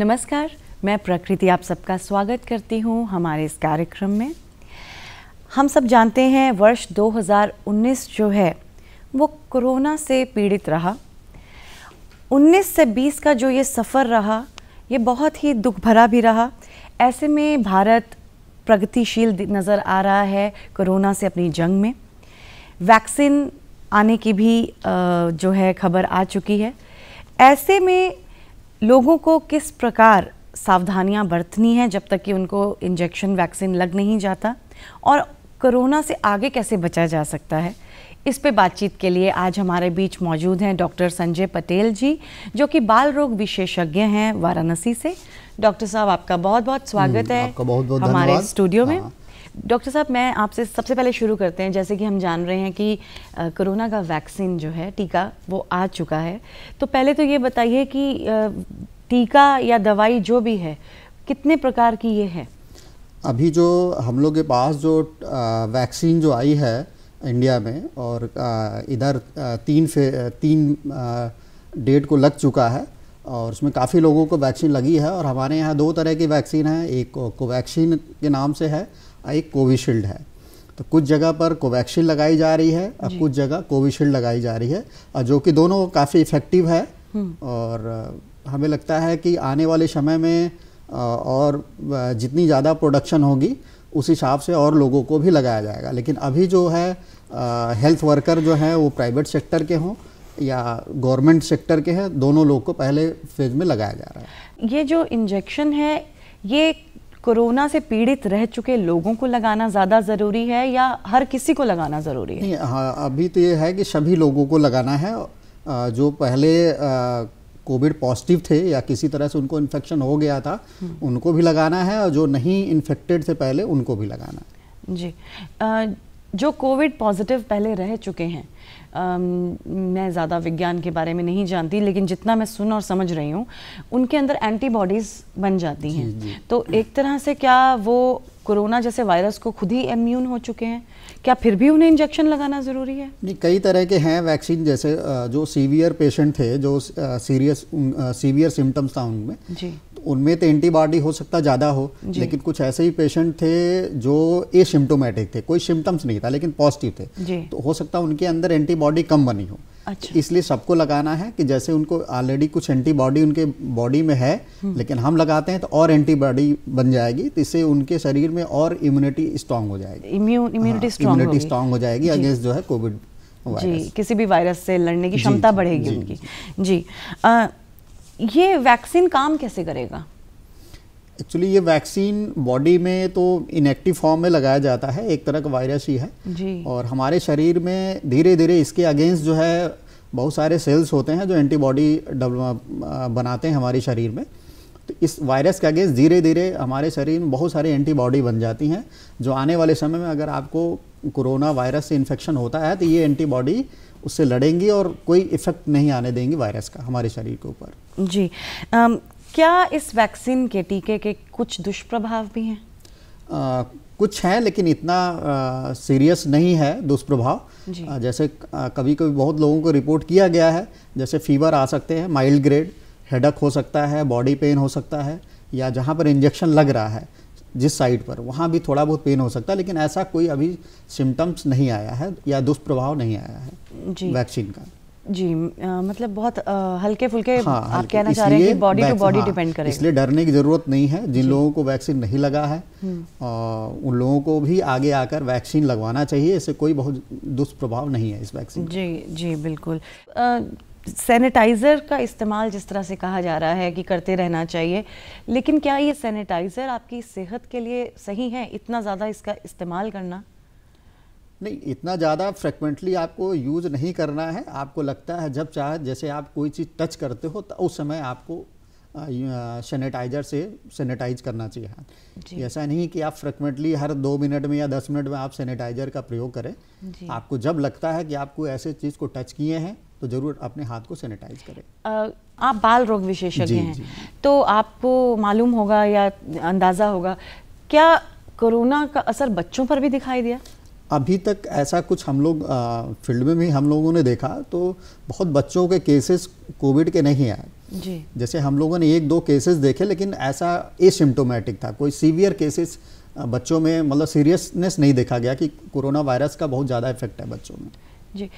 नमस्कार मैं प्रकृति आप सबका स्वागत करती हूँ हमारे इस कार्यक्रम में हम सब जानते हैं वर्ष 2019 जो है वो कोरोना से पीड़ित रहा 19 से 20 का जो ये सफ़र रहा ये बहुत ही दुख भरा भी रहा ऐसे में भारत प्रगतिशील नज़र आ रहा है कोरोना से अपनी जंग में वैक्सीन आने की भी जो है खबर आ चुकी है ऐसे में लोगों को किस प्रकार सावधानियां बरतनी हैं जब तक कि उनको इंजेक्शन वैक्सीन लग नहीं जाता और कोरोना से आगे कैसे बचा जा सकता है इस पे बातचीत के लिए आज हमारे बीच मौजूद हैं डॉक्टर संजय पटेल जी जो कि बाल रोग विशेषज्ञ हैं वाराणसी से डॉक्टर साहब आपका बहुत बहुत स्वागत हम्म, है आपका बहुत बहुत हमारे स्टूडियो में हाँ। डॉक्टर साहब मैं आपसे सबसे पहले शुरू करते हैं जैसे कि हम जान रहे हैं कि कोरोना का वैक्सीन जो है टीका वो आ चुका है तो पहले तो ये बताइए कि टीका या दवाई जो भी है कितने प्रकार की ये है अभी जो हम लोग के पास जो वैक्सीन जो आई है इंडिया में और इधर तीन फे तीन डेट को लग चुका है और उसमें काफ़ी लोगों को वैक्सीन लगी है और हमारे यहाँ दो तरह की वैक्सीन है एक कोवैक्सीन के नाम से है हाँ, एक कोविशील्ड है तो कुछ जगह पर कोवैक्सीन लगाई जा रही है और कुछ जगह कोविशील्ड लगाई जा रही है और जो कि दोनों काफ़ी इफेक्टिव है हम्म। और हमें लगता है कि आने वाले समय में और जितनी ज़्यादा प्रोडक्शन होगी उस हिसाब से और लोगों को भी लगाया जाएगा लेकिन अभी जो है हेल्थ वर्कर जो हैं वो प्राइवेट सेक्टर के हों या गवर्नमेंट सेक्टर के हैं दोनों लोग को पहले फेज में लगाया जा रहा है ये जो इंजेक्शन है ये कोरोना से पीड़ित रह चुके लोगों को लगाना ज़्यादा ज़रूरी है या हर किसी को लगाना ज़रूरी है हाँ अभी तो ये है कि सभी लोगों को लगाना है जो पहले कोविड पॉजिटिव थे या किसी तरह से उनको इन्फेक्शन हो गया था हम्म। उनको भी लगाना है और जो नहीं इन्फेक्टेड से पहले उनको भी लगाना है जी जो कोविड पॉजिटिव पहले रह चुके हैं मैं ज़्यादा विज्ञान के बारे में नहीं जानती लेकिन जितना मैं सुन और समझ रही हूँ उनके अंदर एंटीबॉडीज़ बन जाती हैं तो एक तरह से क्या वो कोरोना जैसे वायरस को खुद ही इम्यून हो चुके हैं क्या फिर भी उन्हें इंजेक्शन लगाना ज़रूरी है जी कई तरह के हैं वैक्सीन जैसे जो सीवियर पेशेंट थे जो सीरियस सीवियर सिम्टम्स था उनमें जी उनमें तो एंटीबॉडी हो सकता ज़्यादा हो लेकिन कुछ ऐसे ही पेशेंट थे जो एसिम्टोमेटिक थे कोई सिम्टम्स नहीं था लेकिन पॉजिटिव थे तो हो सकता उनके अंदर एंटीबॉडी कम बनी हो अच्छा। इसलिए सबको लगाना है कि जैसे उनको ऑलरेडी कुछ एंटीबॉडी उनके बॉडी में है हम्म। लेकिन हम लगाते हैं तो और एंटीबॉडी बन जाएगी तो इससे उनके शरीर में और इम्यूनिटी स्ट्रांग हो जाएगी इम्यूनिटी इम्यूनिटी स्ट्रांग हो जाएगी अगेंस्ट जो है कोविड जी किसी भी वायरस से लड़ने की क्षमता बढ़ेगी उनकी जी ये वैक्सीन काम कैसे करेगा एक्चुअली ये वैक्सीन बॉडी में तो इनएक्टिव फॉर्म में लगाया जाता है एक तरह का वायरस ही है जी। और हमारे शरीर में धीरे धीरे इसके अगेंस्ट जो है बहुत सारे सेल्स होते हैं जो एंटीबॉडी बनाते हैं हमारे शरीर में तो इस वायरस के अगेंस्ट धीरे धीरे हमारे शरीर में बहुत सारी एंटीबॉडी बन जाती हैं जो आने वाले समय में अगर आपको कोरोना वायरस से इन्फेक्शन होता है तो ये एंटीबॉडी उससे लड़ेंगी और कोई इफेक्ट नहीं आने देंगी वायरस का हमारे शरीर के ऊपर जी आम, क्या इस वैक्सीन के टीके के कुछ दुष्प्रभाव भी हैं कुछ हैं लेकिन इतना सीरियस नहीं है दुष्प्रभाव जैसे आ, कभी कभी बहुत लोगों को रिपोर्ट किया गया है जैसे फीवर आ सकते हैं माइल्ड ग्रेड हेडक हो सकता है बॉडी पेन हो सकता है या जहाँ पर इंजेक्शन लग रहा है जिस साइड पर वहाँ भी थोड़ा बहुत पेन हो सकता है लेकिन ऐसा कोई अभी सिम्टम्स नहीं आया है या दुष्प्रभाव नहीं आया है जी वैक्सीन का जी आ, मतलब बहुत हल्के फुल्के हाँ, आप कहना चाह रहे हैं कि बॉडी टू बॉडी डिपेंड करेगा इसलिए डरने की ज़रूरत नहीं है जिन लोगों को वैक्सीन नहीं लगा है आ, हम्म। उन लोगों को भी आगे आकर वैक्सीन लगवाना चाहिए इससे कोई बहुत दुष्प्रभाव नहीं है इस वैक्सीन जी जी बिल्कुल सैनिटाइज़र का इस्तेमाल जिस तरह से कहा जा रहा है कि करते रहना चाहिए लेकिन क्या ये सैनिटाइज़र आपकी सेहत के लिए सही है इतना ज़्यादा इसका इस्तेमाल करना नहीं इतना ज़्यादा फ्रिक्वेंटली आपको यूज़ नहीं करना है आपको लगता है जब चाहे जैसे आप कोई चीज़ टच करते हो तो उस समय आपको सेनेटाइजर से सेनेटाइज करना चाहिए हाथ ऐसा नहीं कि आप फ्रिक्वेंटली हर दो मिनट में या दस मिनट में आप सेनेटाइजर का प्रयोग करें आपको जब लगता है कि आपको ऐसे चीज़ को टच किए हैं तो ज़रूर अपने हाथ को सेनेटाइज करें आप बाल रोग विशेषज्ञ हैं तो आपको मालूम होगा या अंदाज़ा होगा क्या कोरोना का असर बच्चों पर भी दिखाई दिया अभी तक ऐसा कुछ हम लोग फील्ड में भी हम लोगों ने देखा तो बहुत बच्चों के केसेस कोविड के नहीं आए जी जैसे हम लोगों ने एक दो केसेस देखे लेकिन ऐसा एसिम्टोमेटिक था कोई सीवियर केसेस बच्चों में मतलब सीरियसनेस नहीं देखा गया कि कोरोना वायरस का बहुत ज़्यादा इफेक्ट है बच्चों में जी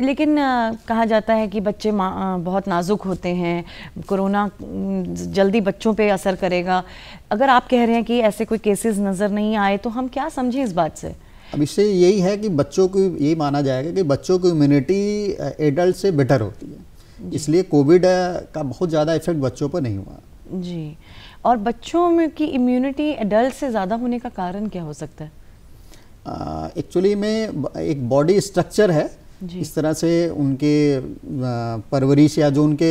लेकिन आ, कहा जाता है कि बच्चे आ, बहुत नाजुक होते हैं कोरोना जल्दी बच्चों पे असर करेगा अगर आप कह रहे हैं कि ऐसे कोई केसेस नज़र नहीं आए तो हम क्या समझें इस बात से अब इससे यही है कि बच्चों को यही माना जाएगा कि बच्चों की इम्यूनिटी एडल्ट से बेटर होती है इसलिए कोविड का बहुत ज़्यादा इफेक्ट बच्चों पर नहीं हुआ जी और बच्चों में की इम्यूनिटी एडल्ट से ज़्यादा होने का कारण क्या हो सकता है एक्चुअली में एक बॉडी स्ट्रक्चर है इस तरह से उनके परवरिश या जो उनके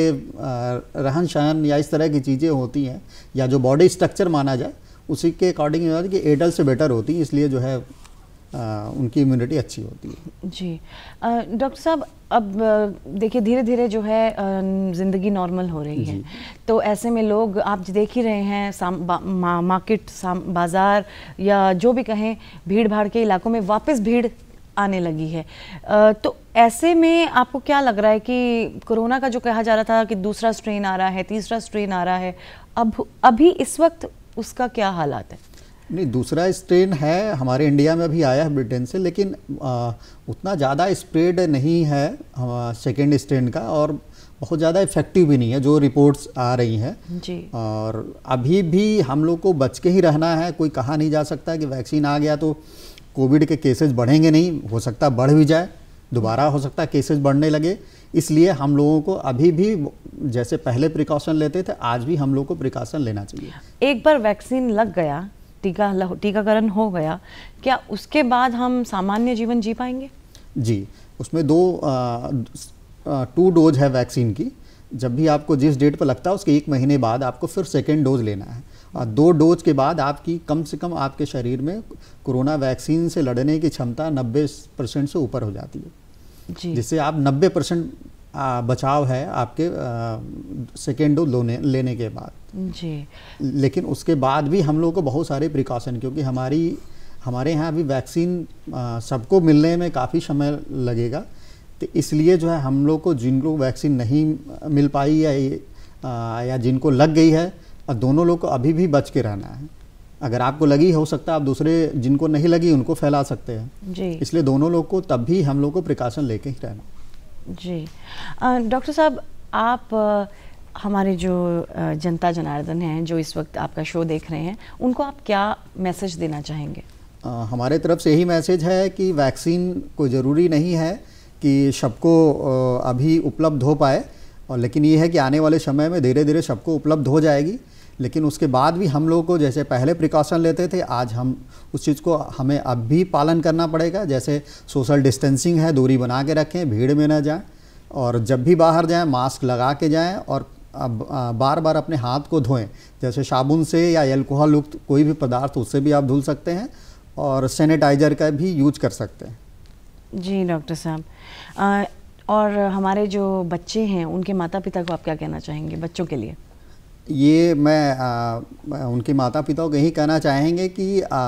रहन सहन या इस तरह की चीज़ें होती हैं या जो बॉडी स्ट्रक्चर माना जाए उसी के अकॉर्डिंग कि एडल्ट से बेटर होती है इसलिए जो है उनकी इम्यूनिटी अच्छी होती है जी डॉक्टर साहब अब देखिए धीरे धीरे जो है ज़िंदगी नॉर्मल हो रही है तो ऐसे में लोग आप देख ही रहे हैं साम, बा, मा, मार्केट साम, बाज़ार या जो भी कहें भीड़ भाड़ के इलाकों में वापस भीड़ आने लगी है तो ऐसे में आपको क्या लग रहा है कि कोरोना का जो कहा जा रहा था कि दूसरा स्ट्रेन आ रहा है तीसरा स्ट्रेन आ रहा है अब अभी इस वक्त उसका क्या हालात है नहीं दूसरा स्ट्रेन है हमारे इंडिया में भी आया है ब्रिटेन से लेकिन आ, उतना ज़्यादा स्प्रेड नहीं है सेकेंड स्ट्रेन का और बहुत ज़्यादा इफेक्टिव भी नहीं है जो रिपोर्ट्स आ रही हैं और अभी भी हम लोग को बच के ही रहना है कोई कहा नहीं जा सकता कि वैक्सीन आ गया तो कोविड के केसेस बढ़ेंगे नहीं हो सकता बढ़ भी जाए दोबारा हो सकता है केसेस बढ़ने लगे इसलिए हम लोगों को अभी भी जैसे पहले प्रिकॉशन लेते थे आज भी हम लोग को प्रिकॉशन लेना चाहिए एक बार वैक्सीन लग गया टीका टीकाकरण हो गया क्या उसके बाद हम सामान्य जीवन जी पाएंगे जी उसमें दो आ, टू डोज है वैक्सीन की जब भी आपको जिस डेट पर लगता है उसके एक महीने बाद आपको फिर सेकेंड डोज लेना है और दो डोज के बाद आपकी कम से कम आपके शरीर में कोरोना वैक्सीन से लड़ने की क्षमता 90 परसेंट से ऊपर हो जाती है जिससे आप 90 परसेंट बचाव है आपके सेकेंड डोज लेने लेने के बाद जी लेकिन उसके बाद भी हम लोगों को बहुत सारे प्रिकॉशन क्योंकि हमारी हमारे यहाँ अभी वैक्सीन सबको मिलने में काफ़ी समय लगेगा तो इसलिए जो है हम लोग को जिनको वैक्सीन नहीं मिल पाई या आ, या जिनको लग गई है और दोनों लोग को अभी भी बच के रहना है अगर आपको लगी हो सकता है आप दूसरे जिनको नहीं लगी उनको फैला सकते हैं इसलिए दोनों लोग को तब भी हम लोग को प्रिकॉशन लेके ही रहना जी डॉक्टर साहब आप हमारे जो जनता जनार्दन हैं जो इस वक्त आपका शो देख रहे हैं उनको आप क्या मैसेज देना चाहेंगे हमारे तरफ से यही मैसेज है कि वैक्सीन को ज़रूरी नहीं है कि सबको अभी उपलब्ध हो पाए और लेकिन ये है कि आने वाले समय में धीरे धीरे सबको उपलब्ध हो जाएगी लेकिन उसके बाद भी हम लोगों को जैसे पहले प्रिकॉशन लेते थे आज हम उस चीज़ को हमें अब भी पालन करना पड़ेगा जैसे सोशल डिस्टेंसिंग है दूरी बना के रखें भीड़ में ना जाएं और जब भी बाहर जाएं मास्क लगा के जाएं और बार बार अपने हाथ को धोएं जैसे साबुन से या एल्कोहल युक्त कोई भी पदार्थ उससे भी आप धुल सकते हैं और सैनिटाइजर का भी यूज कर सकते हैं जी डॉक्टर साहब और हमारे जो बच्चे हैं उनके माता पिता को आप क्या कहना चाहेंगे बच्चों के लिए ये मैं आ, उनके माता पिता को यही कहना चाहेंगे कि आ,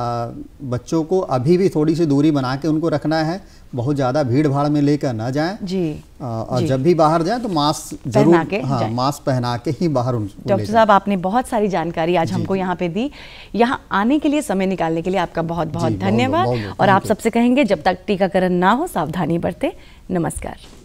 बच्चों को अभी भी थोड़ी सी दूरी बना के उनको रखना है बहुत ज़्यादा भीड़ भाड़ में लेकर ना जाएं जी आ, और जी। जब भी बाहर जाएं तो मास्क जरूर के हाँ मास्क पहना के ही बाहर उन डॉक्टर साहब आपने बहुत सारी जानकारी आज हमको यहाँ पे दी यहाँ आने के लिए समय निकालने के लिए आपका बहुत बहुत धन्यवाद और आप सबसे कहेंगे जब तक टीकाकरण ना हो सावधानी बरते नमस्कार